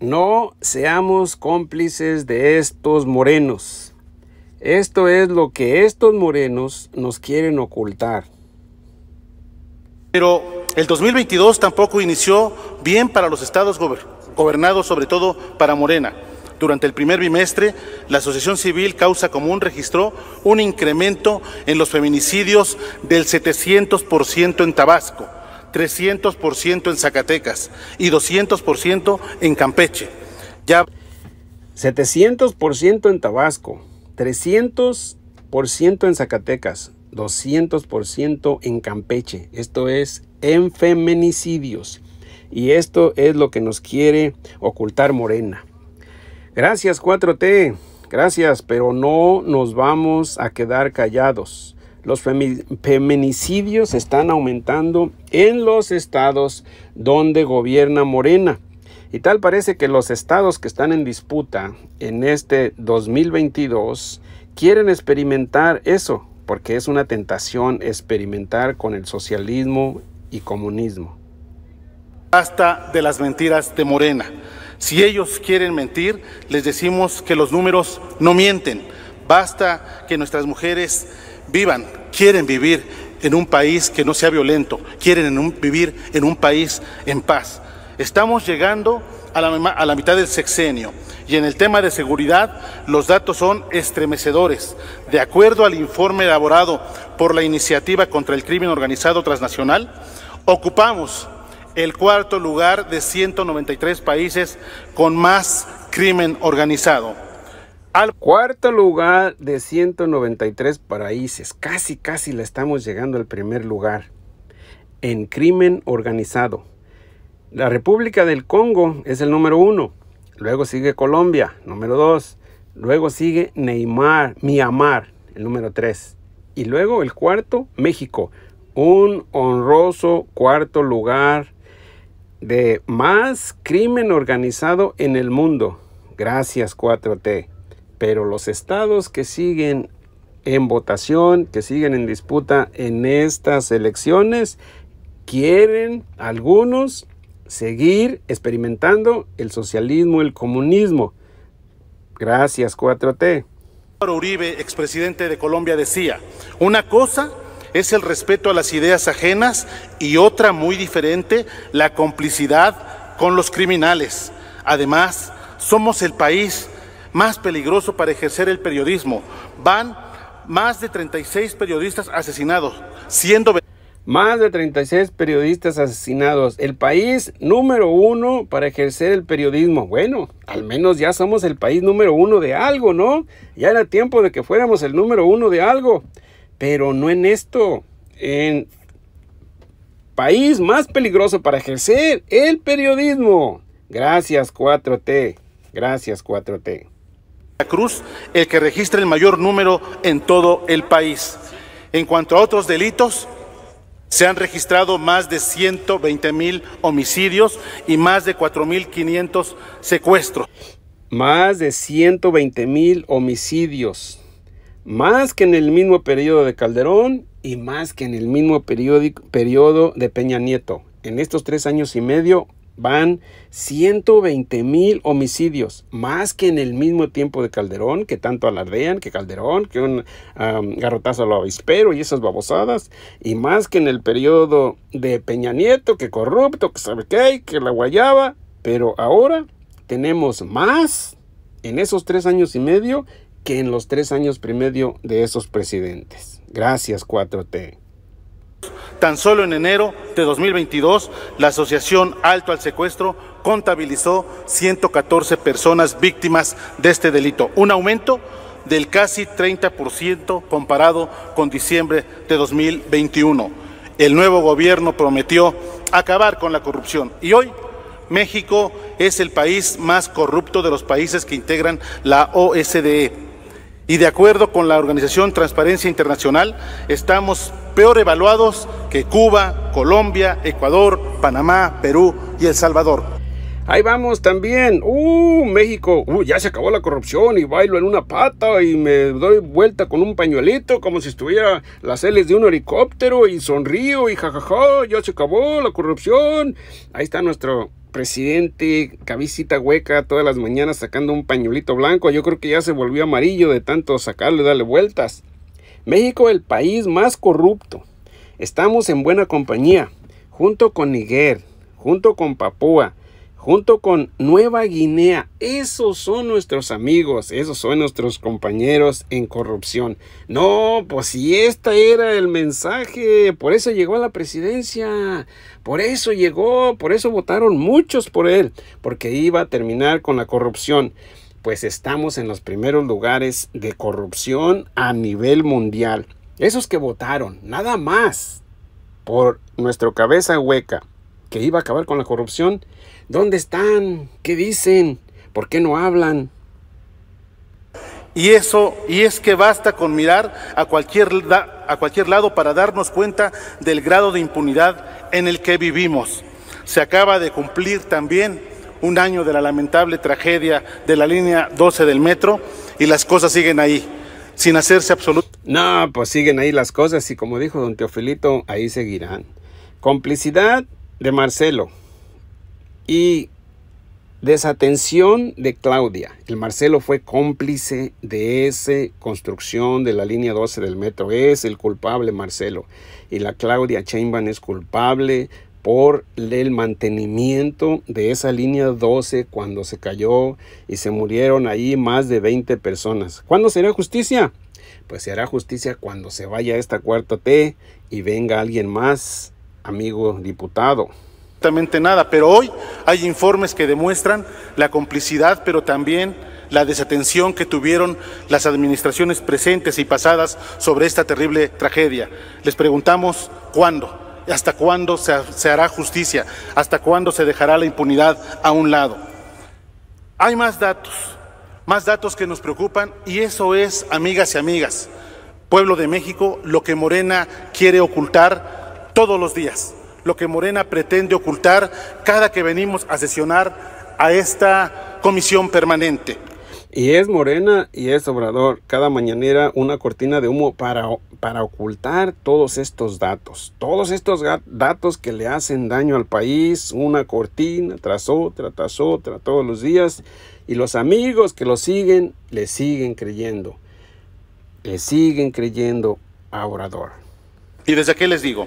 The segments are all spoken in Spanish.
No seamos cómplices de estos morenos. Esto es lo que estos morenos nos quieren ocultar. Pero el 2022 tampoco inició bien para los estados gobernados, sobre todo para Morena. Durante el primer bimestre, la Asociación Civil Causa Común registró un incremento en los feminicidios del 700% en Tabasco 300% en Zacatecas y 200% en Campeche. Ya 700% en Tabasco, 300% en Zacatecas, 200% en Campeche. Esto es en feminicidios. Y esto es lo que nos quiere ocultar Morena. Gracias 4T, gracias, pero no nos vamos a quedar callados. Los feminicidios están aumentando en los estados donde gobierna Morena. Y tal parece que los estados que están en disputa en este 2022 quieren experimentar eso, porque es una tentación experimentar con el socialismo y comunismo. Basta de las mentiras de Morena. Si ellos quieren mentir, les decimos que los números no mienten. Basta que nuestras mujeres vivan, quieren vivir en un país que no sea violento, quieren vivir en un país en paz. Estamos llegando a la mitad del sexenio y en el tema de seguridad los datos son estremecedores. De acuerdo al informe elaborado por la iniciativa contra el crimen organizado transnacional, ocupamos el cuarto lugar de 193 países con más crimen organizado al cuarto lugar de 193 paraísos, Casi, casi le estamos llegando al primer lugar. En crimen organizado. La República del Congo es el número uno. Luego sigue Colombia, número dos. Luego sigue Neymar, Myanmar, el número tres. Y luego el cuarto, México. Un honroso cuarto lugar de más crimen organizado en el mundo. Gracias 4T pero los estados que siguen en votación, que siguen en disputa en estas elecciones, quieren algunos seguir experimentando el socialismo, el comunismo. Gracias 4T. Uribe, expresidente de Colombia, decía, una cosa es el respeto a las ideas ajenas y otra muy diferente, la complicidad con los criminales. Además, somos el país más peligroso para ejercer el periodismo. Van más de 36 periodistas asesinados, siendo... Más de 36 periodistas asesinados. El país número uno para ejercer el periodismo. Bueno, al menos ya somos el país número uno de algo, ¿no? Ya era tiempo de que fuéramos el número uno de algo. Pero no en esto. En país más peligroso para ejercer el periodismo. Gracias 4T. Gracias 4T. Cruz el que registra el mayor número en todo el país. En cuanto a otros delitos, se han registrado más de 120 mil homicidios y más de 4.500 secuestros. Más de 120 mil homicidios, más que en el mismo periodo de Calderón y más que en el mismo periodo de Peña Nieto. En estos tres años y medio van 120 mil homicidios, más que en el mismo tiempo de Calderón, que tanto alardean, que Calderón, que un garrotazo garrotazo lo avispero y esas babosadas, y más que en el periodo de Peña Nieto, que corrupto, que sabe qué, que la guayaba, pero ahora tenemos más en esos tres años y medio que en los tres años y medio de esos presidentes. Gracias 4T. Tan solo en enero de 2022, la Asociación Alto al Secuestro contabilizó 114 personas víctimas de este delito, un aumento del casi 30% comparado con diciembre de 2021. El nuevo gobierno prometió acabar con la corrupción y hoy México es el país más corrupto de los países que integran la OSDE. Y de acuerdo con la Organización Transparencia Internacional, estamos peor evaluados que Cuba, Colombia, Ecuador, Panamá, Perú y El Salvador. Ahí vamos también. Uh, México. Uh, ya se acabó la corrupción y bailo en una pata y me doy vuelta con un pañuelito como si estuviera las heles de un helicóptero y sonrío y jajaja, ya se acabó la corrupción. Ahí está nuestro presidente cabecita hueca todas las mañanas sacando un pañuelito blanco. Yo creo que ya se volvió amarillo de tanto sacarle y darle vueltas. México, el país más corrupto. Estamos en buena compañía, junto con Niger, junto con Papúa, junto con Nueva Guinea. Esos son nuestros amigos, esos son nuestros compañeros en corrupción. No, pues si este era el mensaje, por eso llegó a la presidencia, por eso llegó, por eso votaron muchos por él, porque iba a terminar con la corrupción. Pues estamos en los primeros lugares de corrupción a nivel mundial. Esos que votaron, nada más, por nuestro cabeza hueca, que iba a acabar con la corrupción, ¿dónde están? ¿Qué dicen? ¿Por qué no hablan? Y eso, y es que basta con mirar a cualquier, a cualquier lado para darnos cuenta del grado de impunidad en el que vivimos. Se acaba de cumplir también un año de la lamentable tragedia de la línea 12 del metro y las cosas siguen ahí sin hacerse absoluto. No, pues siguen ahí las cosas y como dijo don Teofilito, ahí seguirán. Complicidad de Marcelo y desatención de Claudia. El Marcelo fue cómplice de esa construcción de la línea 12 del metro. Es el culpable Marcelo. Y la Claudia Chainban es culpable por el mantenimiento de esa línea 12 cuando se cayó y se murieron ahí más de 20 personas. ¿Cuándo será justicia? Pues se hará justicia cuando se vaya esta cuarta T y venga alguien más, amigo diputado nada, pero hoy hay informes que demuestran la complicidad, pero también la desatención que tuvieron las administraciones presentes y pasadas sobre esta terrible tragedia. Les preguntamos cuándo. ¿Hasta cuándo se, hará justicia? ¿Hasta cuándo se dejará la impunidad a un lado? Hay más datos, más datos que nos preocupan y eso es, amigas y amigas, pueblo de México, lo que Morena quiere ocultar todos los días, lo que Morena pretende ocultar cada que venimos a sesionar a esta comisión permanente. Y es Morena y es Obrador. Cada mañanera una cortina de humo para, para ocultar todos estos datos. Todos estos datos que le hacen daño al país. Una cortina tras otra, tras otra, todos los días. Y los amigos que lo siguen, le siguen creyendo. Le siguen creyendo a Obrador. Y desde aquí les digo,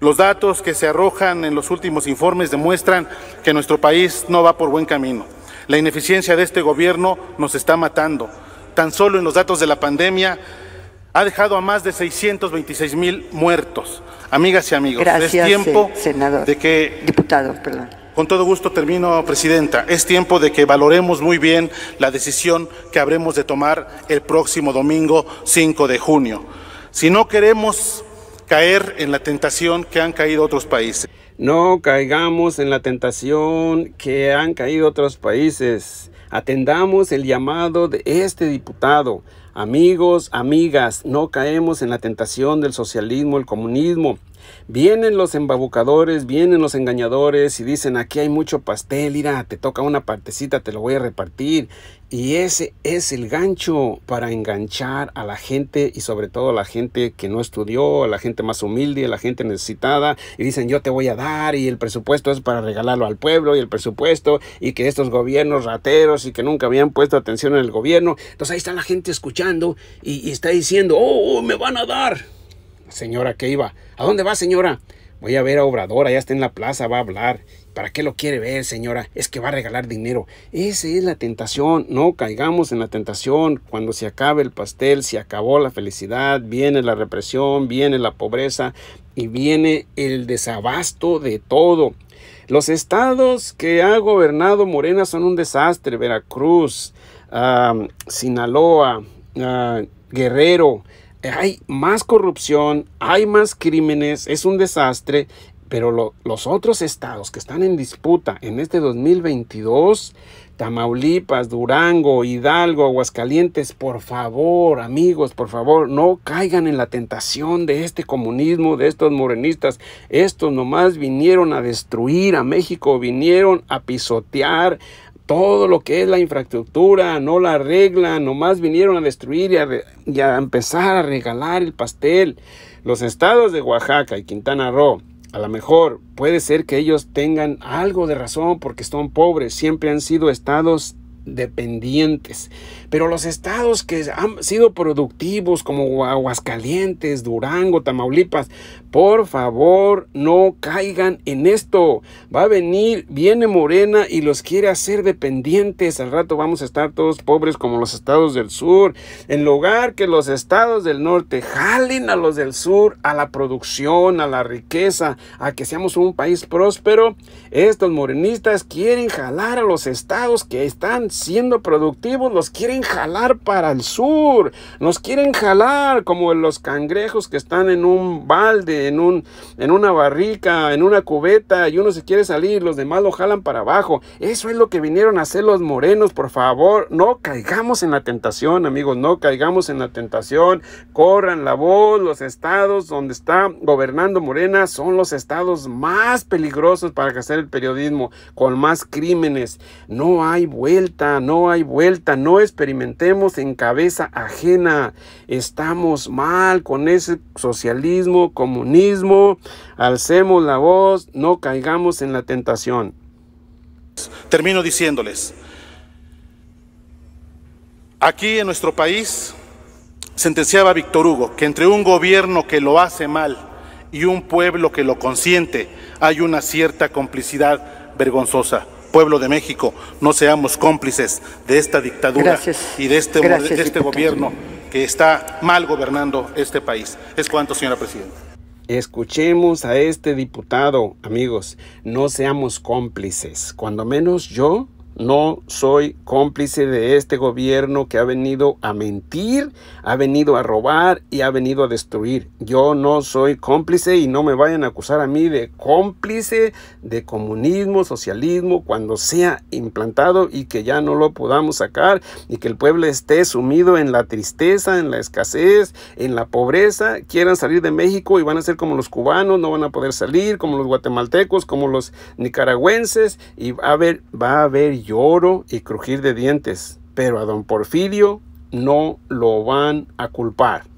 los datos que se arrojan en los últimos informes demuestran que nuestro país no va por buen camino. La ineficiencia de este gobierno nos está matando. Tan solo en los datos de la pandemia ha dejado a más de 626 mil muertos. Amigas y amigos, es tiempo eh, de que... Diputado, Con todo gusto termino, Presidenta. Es tiempo de que valoremos muy bien la decisión que habremos de tomar el próximo domingo 5 de junio. Si no queremos caer en la tentación que han caído otros países. No caigamos en la tentación que han caído otros países. Atendamos el llamado de este diputado. Amigos, amigas, no caemos en la tentación del socialismo, el comunismo, Vienen los embabucadores, vienen los engañadores y dicen, aquí hay mucho pastel, mira, te toca una partecita, te lo voy a repartir. Y ese es el gancho para enganchar a la gente y sobre todo a la gente que no estudió, a la gente más humilde, a la gente necesitada. Y dicen, yo te voy a dar y el presupuesto es para regalarlo al pueblo y el presupuesto y que estos gobiernos rateros y que nunca habían puesto atención en el gobierno. Entonces ahí está la gente escuchando y, está diciendo, oh, oh me van a dar señora que iba. ¿A dónde va, señora? Voy a ver a Obrador, allá está en la plaza, va a hablar. ¿Para qué lo quiere ver, señora? Es que va a regalar dinero. Esa es la tentación. No caigamos en la tentación. Cuando se acabe el pastel, se acabó la felicidad, viene la represión, viene la pobreza y viene el desabasto de todo. Los estados que ha gobernado Morena son un desastre. Veracruz, ah, Sinaloa, ah, Guerrero, hay más corrupción, hay más crímenes, es un desastre, pero los otros estados que están en disputa en este 2022, Tamaulipas, Durango, Hidalgo, Aguascalientes, por favor, amigos, por favor, no caigan en la tentación de este comunismo, de estos morenistas. Estos nomás vinieron a destruir a México, vinieron a pisotear, todo lo que es la infraestructura, no la arreglan, nomás vinieron a destruir y a, y a, empezar a regalar el pastel. Los estados de Oaxaca y Quintana Roo, a lo mejor puede ser que ellos tengan algo de razón porque son pobres, siempre han sido estados dependientes. Pero los estados que han sido productivos como Aguascalientes, Durango, Tamaulipas, por favor no caigan en esto. Va a venir, viene Morena y los quiere hacer dependientes. Al rato vamos a estar todos pobres como los estados del sur. En lugar que los estados del norte jalen a los del sur a la producción, a la riqueza, a que seamos un país próspero, estos morenistas quieren jalar a los estados que están siendo productivos, los quieren jalar para el sur, nos quieren jalar como los cangrejos que están en un balde, en, un, en una barrica, en una cubeta, y uno se quiere salir, los demás lo jalan para abajo. Eso es lo que vinieron a hacer los morenos, por favor, no caigamos en la tentación, amigos, no caigamos en la tentación, corran la voz, los estados donde está gobernando Morena son los estados más peligrosos para hacer el periodismo, con más crímenes, no hay vuelta no hay vuelta, no experimentemos en cabeza ajena. Estamos mal con ese socialismo, comunismo, alcemos la voz, no caigamos en la tentación. Termino diciéndoles, aquí en nuestro país sentenciaba Víctor Hugo que entre un gobierno que lo hace mal y un pueblo que lo consiente hay una cierta complicidad vergonzosa pueblo de México, no seamos cómplices de esta dictadura y de este, de este gobierno que está mal gobernando este país. Es cuanto, señora presidenta. Escuchemos a este diputado, amigos, no seamos cómplices. Cuando menos yo no soy cómplice de este gobierno que ha venido a mentir, ha venido a robar y ha venido a destruir. Yo no soy cómplice y no me vayan a acusar a mí de cómplice de comunismo, socialismo, cuando sea implantado y que ya no lo podamos sacar y que el pueblo esté sumido en la tristeza, en la escasez, en la pobreza. Quieran salir de México y van a ser como los cubanos, no van a poder salir, como los guatemaltecos, como los nicaragüenses y va a haber, va a haber lloro y crujir de dientes, pero a don Porfirio no lo van a culpar.